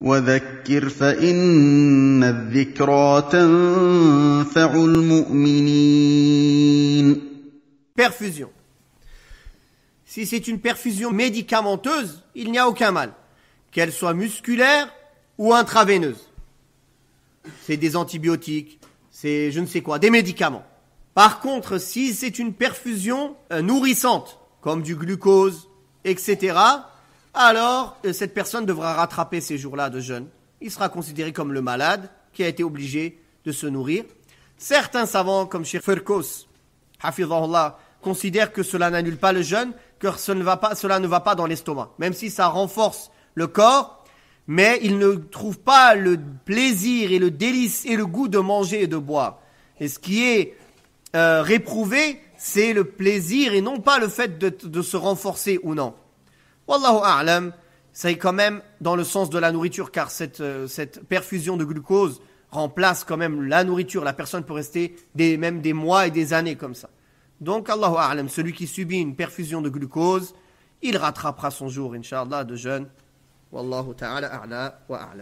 وذكر المؤمنين Perfusion. Si c'est une perfusion médicamenteuse, il n'y a aucun mal, qu'elle soit musculaire ou intraveineuse. C'est des antibiotiques, c'est je ne sais quoi, des médicaments. Par contre, si c'est une perfusion euh, nourrissante, comme du glucose, etc., alors euh, cette personne devra rattraper ces jours-là de jeûne. Il sera considéré comme le malade qui a été obligé de se nourrir. Certains savants, comme Cheikh Firkos, considèrent que cela n'annule pas le jeûne, que cela ne va pas, dans l'estomac, même si ça renforce le corps, mais il ne trouve pas le plaisir et le délice et le goût de manger et de boire. Et ce qui est euh, réprouvé, c'est le plaisir et non pas le fait de se renforcer ou non. Wallahu a'lam, ça est quand même dans le sens de la nourriture, car euh, cette, perfusion de glucose remplace quand même la nourriture. La personne peut rester des, même des mois et des années comme ça. Donc, Allahu a'lam, celui qui subit une perfusion de glucose, il rattrapera son jour, inshallah, de jeûne. Wallahu ta'ala a'la wa